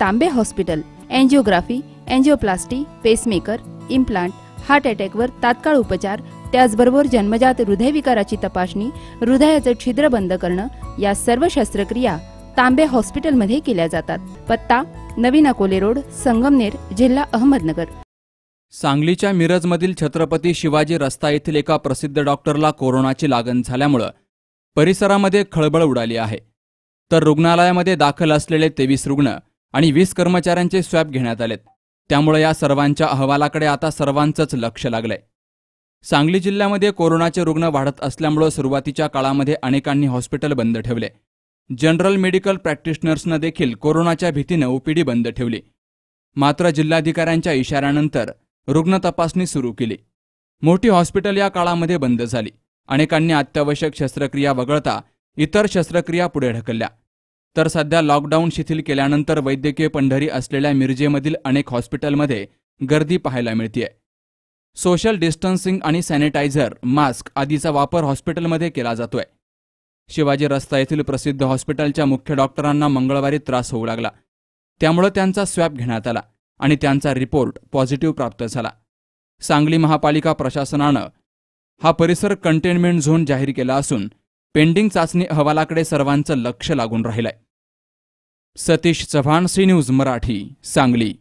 तांबे hospital angiography angioplasty pacemaker implant heart अटॅकवर तात्काळ उपचार त्याचबरोबर जन्मजात हृदयविकाराची तपासणी हृदयाचं छिद्र बंद करणं या सर्व शस्त्रक्रिया तांबे हॉस्पिटलमध्ये केल्या जातात पत्ता नवीन अकोले रोड संगमनेर जिल्हा अहमदनगर सांगलीच्या मिरजमधील छत्रपती शिवाजी रस्ता येथील एका प्रसिद्ध डॉक्टरला कोरोनाची लागण झाल्यामुळं परिसरामध्ये खळबळ उडाली आहे तर रुग्णालयामध्ये दाखल असलेले तेवीस रुग्ण आणि वीस कर्मचाऱ्यांचे स्वॅब घेण्यात आलेत त्यामुळे या सर्वांच्या अहवालाकडे आता सर्वांचंच लक्ष लागलंय सांगली जिल्ह्यामध्ये कोरोनाचे रुग्ण वाढत असल्यामुळे सुरुवातीच्या काळामध्ये अनेकांनी हॉस्पिटल बंद ठेवले जनरल मेडिकल प्रॅक्टिशनर्सनं देखील कोरोनाच्या भीतीनं ओपीडी बंद ठेवली मात्र जिल्हाधिकाऱ्यांच्या इशाऱ्यानंतर रुग्ण तपासणी सुरू केली मोठी हॉस्पिटल या काळामध्ये बंद झाली अनेकांनी अत्यावश्यक शस्त्रक्रिया वगळता इतर शस्त्रक्रिया पुढे ढकलल्या तर सध्या लॉकडाऊन शिथिल केल्यानंतर वैद्यकीय पंढरी असलेल्या मिरजेमधील अनेक हॉस्पिटलमध्ये गर्दी पाहायला मिळतीय सोशल डिस्टन्सिंग आणि सॅनिटायझर मास्क आदीचा वापर हॉस्पिटलमध्ये केला जातोय शिवाजी रस्ता येथील प्रसिद्ध हॉस्पिटलच्या मुख्य डॉक्टरांना मंगळवारी त्रास होऊ लागला त्यामुळे त्यांचा स्वॅब घेण्यात आला आणि त्यांचा रिपोर्ट पॉझिटिव्ह प्राप्त झाला सांगली महापालिका प्रशासनानं हा परिसर कंटेनमेंट झोन जाहीर केला असून पेंडिंग चाचणी अहवालाकडे सर्वांचं लक्ष लागून राहिलंय सतीश चव्हाण सी न्यूज मराठी सांगली